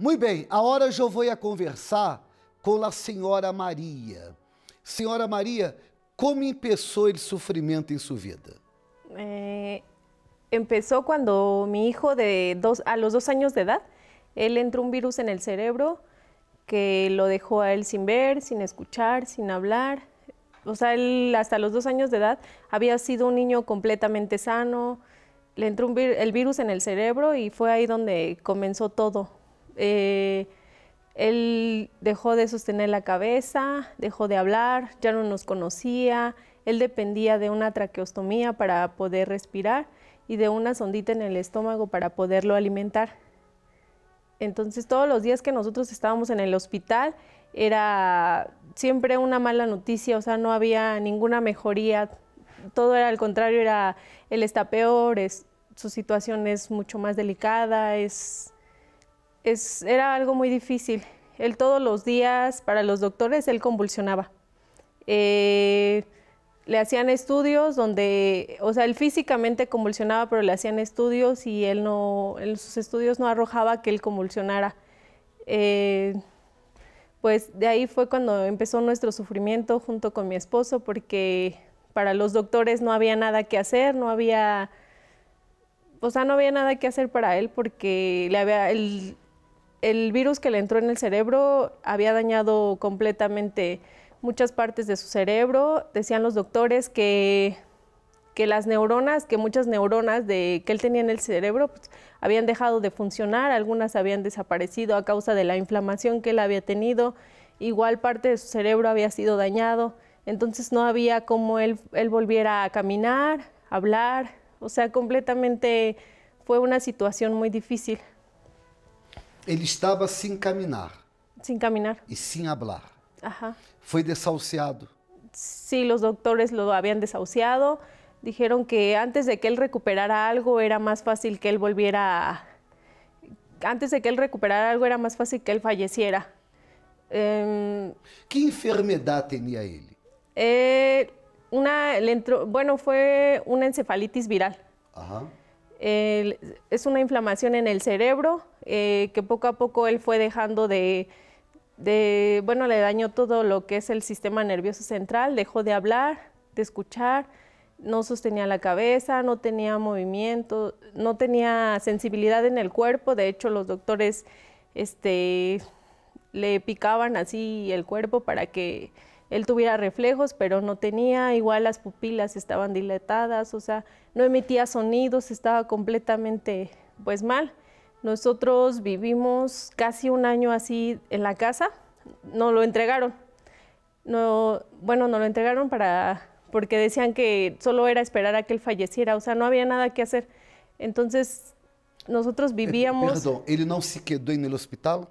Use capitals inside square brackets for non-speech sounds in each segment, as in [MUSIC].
Muy bien, ahora yo voy a conversar con la señora María. Señora María, ¿cómo empezó el sufrimiento en em su vida? Eh, empezó cuando mi hijo de a los dos años de edad, él entró un virus en el cerebro que lo dejó a él sin ver, sin escuchar, sin hablar. O sea, él hasta los dos años de edad había sido un niño completamente sano. Le entró el virus en el cerebro y fue ahí donde comenzó todo. Eh, él dejó de sostener la cabeza, dejó de hablar, ya no nos conocía, él dependía de una traqueostomía para poder respirar y de una sondita en el estómago para poderlo alimentar. Entonces todos los días que nosotros estábamos en el hospital era siempre una mala noticia, o sea, no había ninguna mejoría, todo era al contrario, era él está peor, es, su situación es mucho más delicada, es era algo muy difícil. Él todos los días, para los doctores, él convulsionaba. Eh, le hacían estudios donde, o sea, él físicamente convulsionaba, pero le hacían estudios y él no, en sus estudios no arrojaba que él convulsionara. Eh, pues de ahí fue cuando empezó nuestro sufrimiento junto con mi esposo, porque para los doctores no había nada que hacer, no había, o sea, no había nada que hacer para él porque le había, él el virus que le entró en el cerebro había dañado completamente muchas partes de su cerebro. Decían los doctores que, las neuronas, que muchas neuronas que él tenía en el cerebro pues, habían dejado de funcionar, algunas habían desaparecido a causa de la inflamación que él había tenido. Igual parte de su cerebro había sido dañado. Entonces no había como él, él volviera a caminar, hablar. O sea, completamente fue una situación muy difícil. Él estaba sin caminar. Sin caminar. Y sin hablar. Ajá. Fue desahuciado. Sí, los doctores lo habían desahuciado. Dijeron que antes de que él recuperara algo era más fácil que él volviera a antes de que él recuperara algo era más fácil que él falleciera. Em, ¿Qué enfermedad tenía él? Eh, una, bueno, fue una encefalitis viral. Ajá. es una inflamación en el cerebro eh, que poco a poco él fue dejando de, bueno, le dañó todo lo que es el sistema nervioso central, dejó de hablar, de escuchar, no sostenía la cabeza, no tenía movimiento, no tenía sensibilidad en el cuerpo, de hecho los doctores este, le picaban así el cuerpo para que él tuviera reflejos, pero no tenía, igual las pupilas estaban dilatadas, o sea, no emitía sonidos, estaba completamente pues mal. Nosotros vivimos casi un año así en la casa, No lo entregaron. No, bueno, no lo entregaron para, porque decían que solo era esperar a que él falleciera, o sea, no había nada que hacer. Entonces, nosotros eh, vivíamos... perdón, ¿él no se quedó en el hospital?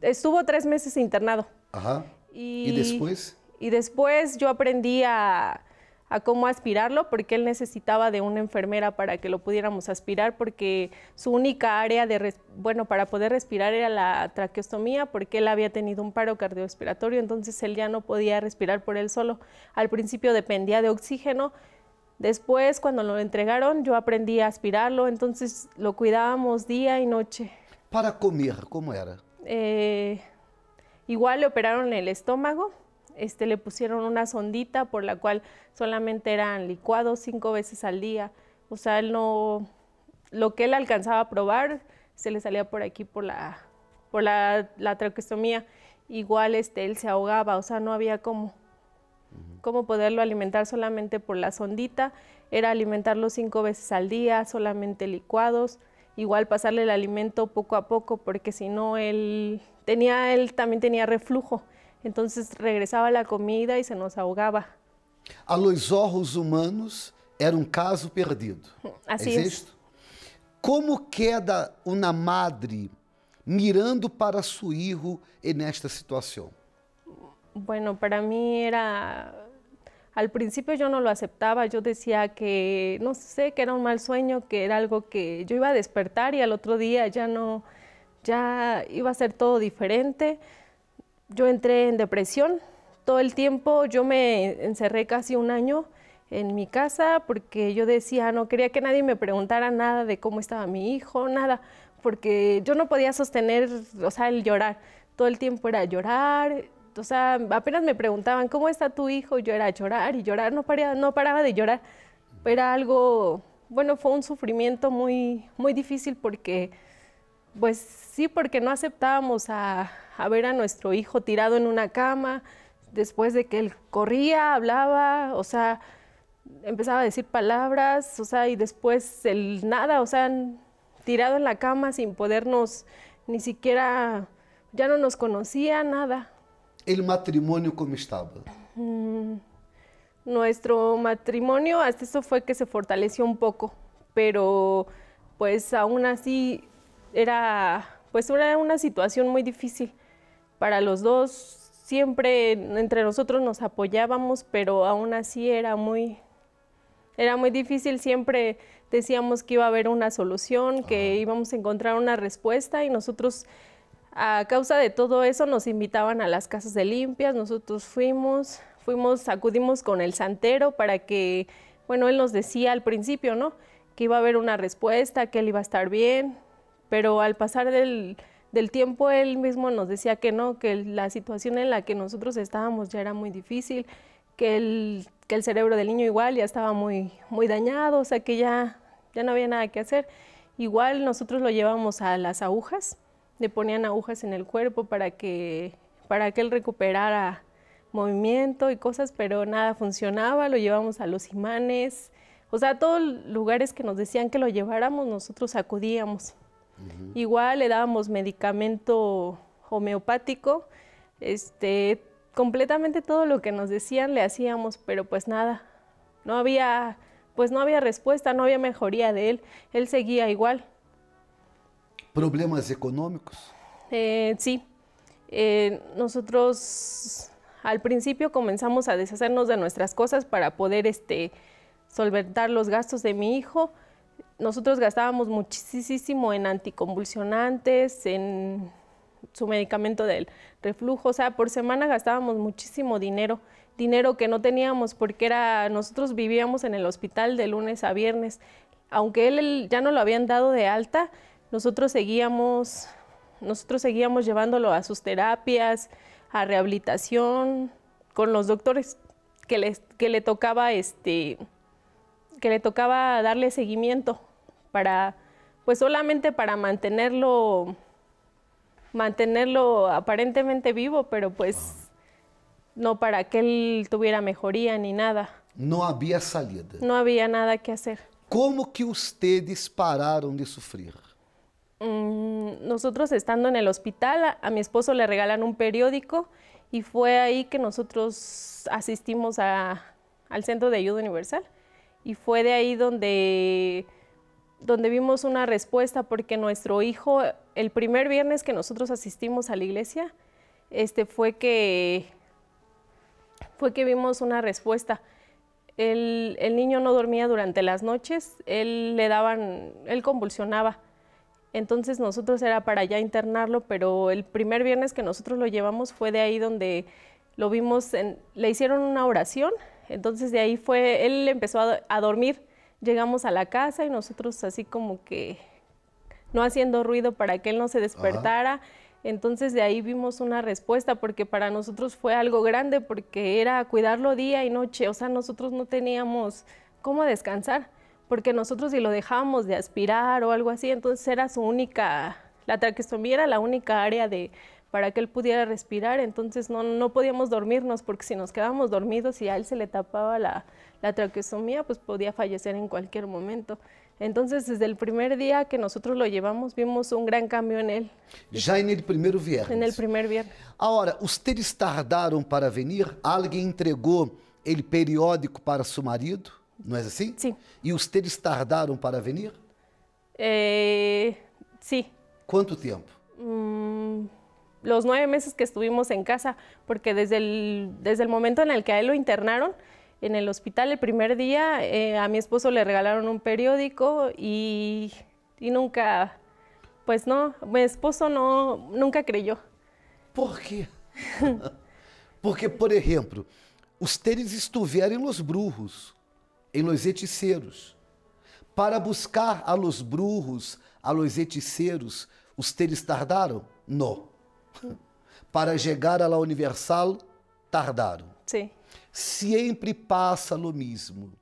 Estuvo tres meses internado. Ajá. ¿Y después? Y después yo aprendí a, a cómo aspirarlo, porque él necesitaba de una enfermera para que lo pudiéramos aspirar, porque su única área de, bueno, para poder respirar era la traqueostomía, porque él había tenido un paro cardiorrespiratorio, entonces él ya no podía respirar por él solo. Al principio dependía de oxígeno, después cuando lo entregaron yo aprendí a aspirarlo, entonces lo cuidábamos día y noche. ¿Para comer cómo era? Eh, igual le operaron el estómago, este, le pusieron una sondita por la cual solamente eran licuados cinco veces al día. O sea, él no, lo que él alcanzaba a probar se le salía por aquí, por la, por la, traqueostomía. Igual este, él se ahogaba, o sea, no había cómo, cómo poderlo alimentar solamente por la sondita. Era alimentarlo cinco veces al día, solamente licuados igual pasarle el alimento poco a poco, porque si no, él tenía, él también tenía reflujo. Entonces regresaba la comida y se nos ahogaba. A los ojos humanos era un caso perdido. [LAUGHS] Así es. queda una madre mirando para su hijo en esta situación? Bueno, para mí era al principio yo no lo aceptaba, yo decía que, no sé, que era un mal sueño, que era algo que yo iba a despertar y al otro día ya no, ya iba a ser todo diferente yo entré en depresión. Todo el tiempo yo me encerré casi un año en mi casa porque yo decía, no quería que nadie me preguntara nada de cómo estaba mi hijo, nada, porque yo no podía sostener, o sea, el llorar. Todo el tiempo era llorar, o sea, apenas me preguntaban, ¿cómo está tu hijo? Yo era llorar y llorar, no, paraba, no paraba de llorar. Era algo, bueno, fue un sufrimiento muy, muy difícil porque pues sí, porque no aceptábamos a, ver a nuestro hijo tirado en una cama, después de que él corría, hablaba, o sea, empezaba a decir palabras, o sea, y después el nada, o sea, tirado en la cama sin podernos ni siquiera, ya no nos conocía nada. ¿El matrimonio cómo estaba? Mm, nuestro matrimonio hasta eso fue que se fortaleció un poco, pero pues aún así era pues era una situación muy difícil para los dos. Siempre entre nosotros nos apoyábamos, pero aún así era muy, era muy difícil. Siempre decíamos que iba a haber una solución, que íbamos a encontrar una respuesta y nosotros a causa de todo eso nos invitaban a las casas de limpias, nosotros fuimos, fuimos, acudimos con el santero para que, bueno, él nos decía al principio, ¿no? Que iba a haber una respuesta, que él iba a estar bien, pero al pasar del, tiempo él mismo nos decía que no, que la situación en la que nosotros estábamos ya era muy difícil, que el, que el cerebro del niño igual ya estaba muy, muy dañado, o sea que ya, ya no había nada que hacer. Igual nosotros lo llevamos a las agujas, le ponían agujas en el cuerpo para que, para que él recuperara movimiento y cosas, pero nada funcionaba, lo llevamos a los imanes, o sea, todos lugares que nos decían que lo lleváramos, nosotros acudíamos. Igual le dábamos medicamento homeopático, este, completamente todo lo que nos decían le hacíamos, pero pues nada, no había, pues no había respuesta, no había mejoría de él, él seguía igual. ¿Problemas económicos? Eh, sí, eh, nosotros al principio comenzamos a deshacernos de nuestras cosas para poder este, solventar los gastos de mi hijo, nosotros gastábamos muchísimo en anticonvulsionantes, en su medicamento del reflujo, o sea, por semana gastábamos muchísimo dinero, dinero que no teníamos porque era nosotros vivíamos en el hospital de lunes a viernes, aunque él, ya no lo habían dado de alta, nosotros seguíamos nosotros seguíamos llevándolo a sus terapias, a rehabilitación con los doctores que, les, que le tocaba este que le tocaba darle seguimiento para, pues solamente para mantenerlo, mantenerlo aparentemente vivo, pero pues no para que él tuviera mejoría ni nada. No había salida. No había nada que hacer. ¿Cómo que ustedes pararon de sufrir? Mm, nosotros estando en el hospital, a, a mi esposo le regalan un periódico y fue ahí que nosotros asistimos a, al Centro de Ayuda Universal. Y fue de ahí donde donde vimos una respuesta porque nuestro hijo, el primer viernes que nosotros asistimos a la iglesia, este, fue, que, fue que vimos una respuesta. El, niño no dormía durante las noches, él le daban, él convulsionaba. Entonces nosotros era para ya internarlo, pero el primer viernes que nosotros lo llevamos fue de ahí donde lo vimos, le hicieron una oración, entonces de ahí fue, él empezó a dormir Llegamos a la casa y nosotros así como que no haciendo ruido para que él no se despertara. Entonces de ahí vimos una respuesta porque para nosotros fue algo grande porque era cuidarlo día y noche, o sea, nosotros no teníamos cómo descansar porque nosotros si lo dejábamos de aspirar o algo así, entonces era su única, la traqueostomía era la única área de, para que él pudiera respirar, entonces no, podíamos dormirnos porque si nos quedábamos dormidos y a él se le tapaba la, la pues podía fallecer en cualquier momento. Entonces, desde el primer día que nosotros lo llevamos, vimos un gran cambio en él. Ya en el primer viernes. En el primer viernes. Ahora, ustedes tardaron para venir, alguien entregó el periódico para su marido, ¿no es así? Sí. ¿Y ustedes tardaron para venir? Eh, sí. ¿Cuánto tiempo? Mm, los nueve meses que estuvimos en casa, porque desde el, desde el momento en el que a él lo internaron, en el hospital el primer día eh, a mi esposo le regalaron un periódico y, y, nunca, pues no, mi esposo no, nunca creyó. ¿Por qué? [LAUGHS] Porque, por ejemplo, ustedes estuvieron en los brujos, en los hechiceros. Para buscar a los brujos, a los hechiceros, ustedes tardaron? No. Para chegar à universal, tardaram. Sim. Sempre passa o mesmo.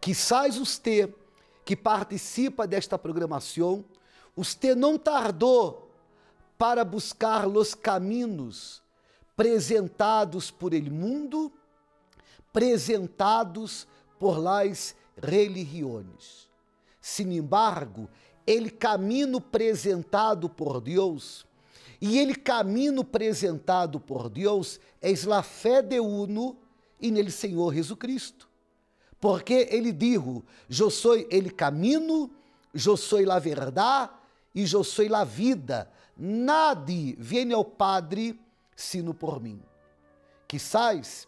Quizás usted que participa desta programação, usted não tardou para buscar os caminhos apresentados por el mundo, apresentados por las religiões. Sin embargo, ele caminho apresentado por Deus e ele caminho apresentado por Deus é la fé de uno e nele Senhor Jesus Cristo. Porque ele dijo, eu sou ele caminho, eu sou la verdade e eu sou la vida. Nade viene ao Padre sino por mim. Que sais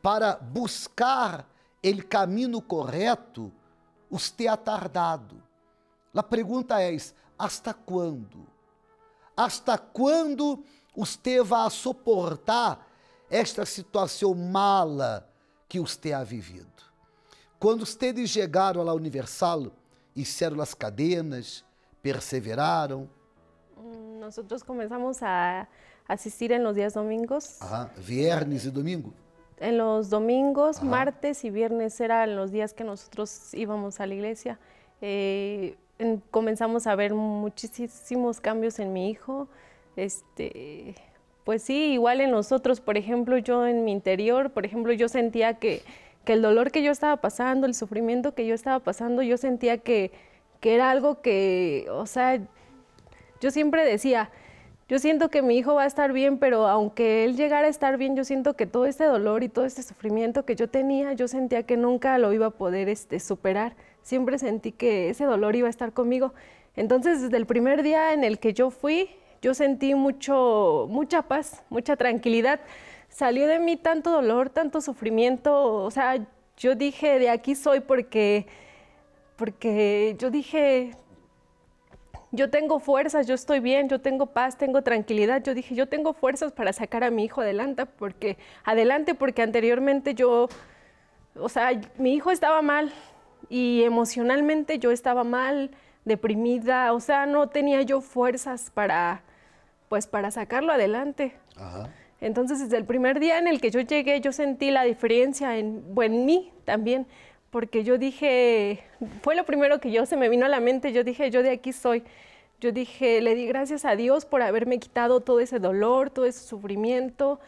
para buscar ele caminho correto, os te atardado. A pergunta é: hasta quando? Hasta quando você vai suportar esta situação mala que você ha vivido? Quando vocês chegaram lá Universal, hicieron as cadenas, perseveraram? Nós começamos a assistir em los dias domingos. Ah, Viernes e domingo? En los domingos, Ajá. martes y viernes eran los días que nosotros íbamos a la iglesia. Eh, comenzamos a ver muchísimos cambios en mi hijo. Este, pues sí, igual en nosotros, por ejemplo, yo en mi interior, por ejemplo, yo sentía que, que el dolor que yo estaba pasando, el sufrimiento que yo estaba pasando, yo sentía que, que era algo que, o sea, yo siempre decía, yo siento que mi hijo va a estar bien, pero aunque él llegara a estar bien, yo siento que todo este dolor y todo este sufrimiento que yo tenía, yo sentía que nunca lo iba a poder este, superar siempre sentí que ese dolor iba a estar conmigo. Entonces, desde el primer día en el que yo fui, yo sentí mucho, mucha paz, mucha tranquilidad. Salió de mí tanto dolor, tanto sufrimiento, o sea, yo dije, de aquí soy porque, porque yo dije, yo tengo fuerzas, yo estoy bien, yo tengo paz, tengo tranquilidad. Yo dije, yo tengo fuerzas para sacar a mi hijo adelante porque, adelante porque anteriormente yo, o sea, mi hijo estaba mal, y emocionalmente yo estaba mal, deprimida, o sea, no tenía yo fuerzas para, pues, para sacarlo adelante. Entonces, desde el primer día en el que yo llegué, yo sentí la diferencia en, mí también, porque yo dije, fue lo primero que yo se me vino a la mente, yo dije, yo de aquí soy. Yo dije, le di gracias a Dios por haberme quitado todo ese dolor, todo ese sufrimiento,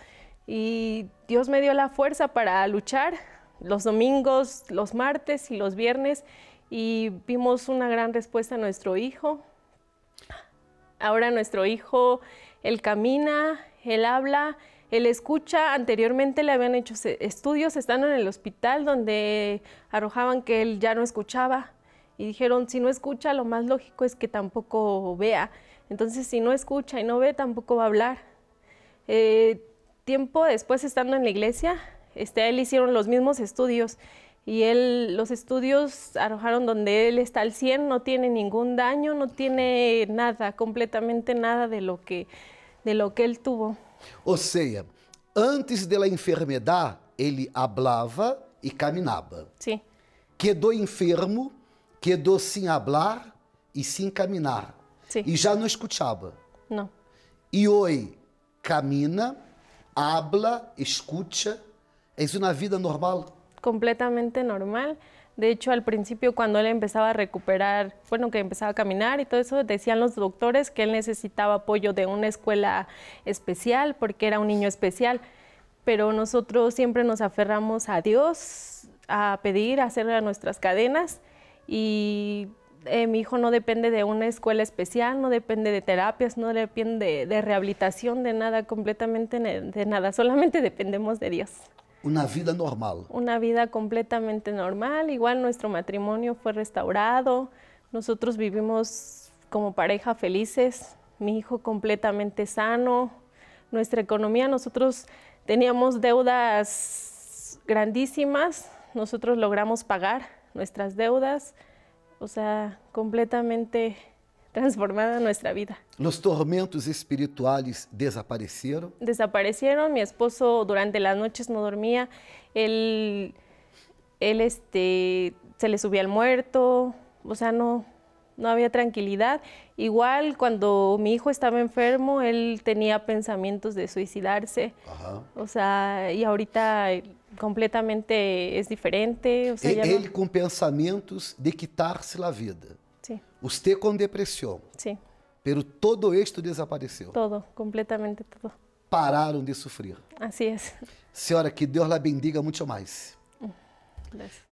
y Dios me dio la fuerza para luchar los domingos, los martes y los viernes y vimos una gran respuesta a nuestro hijo. Ahora nuestro hijo, él camina, él habla, él escucha. Anteriormente le habían hecho estudios estando en el hospital donde arrojaban que él ya no escuchaba. Y dijeron, si no escucha, lo más lógico es que tampoco vea. Entonces, si no escucha y no ve, tampoco va a hablar. Eh, tiempo después, estando en la iglesia, este, él hicieron los mismos estudios y él, los estudios arrojaron donde él está al 100, no tiene ningún daño, no tiene nada, completamente nada de lo que, de lo que él tuvo. O sea, antes de la enfermedad, él hablaba y e caminaba. Sí. Quedó enfermo, quedó sin hablar y e sin caminar. Sí. Y e ya no escuchaba. No. Y hoy camina, habla, escucha ¿Es una vida normal? Completamente normal. De hecho, al principio cuando él empezaba a recuperar, bueno, que empezaba a caminar y todo eso, decían los doctores que él necesitaba apoyo de una escuela especial porque era un niño especial. Pero nosotros siempre nos aferramos a Dios, a pedir, a hacerle a nuestras cadenas y eh, mi hijo no depende de una escuela especial, no depende de terapias, no depende de rehabilitación, de nada, completamente de nada, [LAUGHS] solamente dependemos de Dios. Una vida normal. Una vida completamente normal. Igual nuestro matrimonio fue restaurado. Nosotros vivimos como pareja felices. Mi hijo completamente sano. Nuestra economía, nosotros teníamos deudas grandísimas. Nosotros logramos pagar nuestras deudas. O sea, completamente transformada nuestra vida. ¿Los tormentos espirituales desaparecieron? Desaparecieron. Mi esposo durante las noches no dormía. Él, él este, se le subía al muerto. O sea, no, no había tranquilidad. Igual cuando mi hijo estaba enfermo, él tenía pensamientos de suicidarse. O sea, y ahorita completamente es diferente. O sea, e él con pensamientos de quitarse la vida. Sí. Usted con depresión. Sí. Pero todo esto desapareceu. Todo, completamente todo. Pararam de sofrer. Assim é. Senhora, que Deus la bendiga muito mais. Gracias.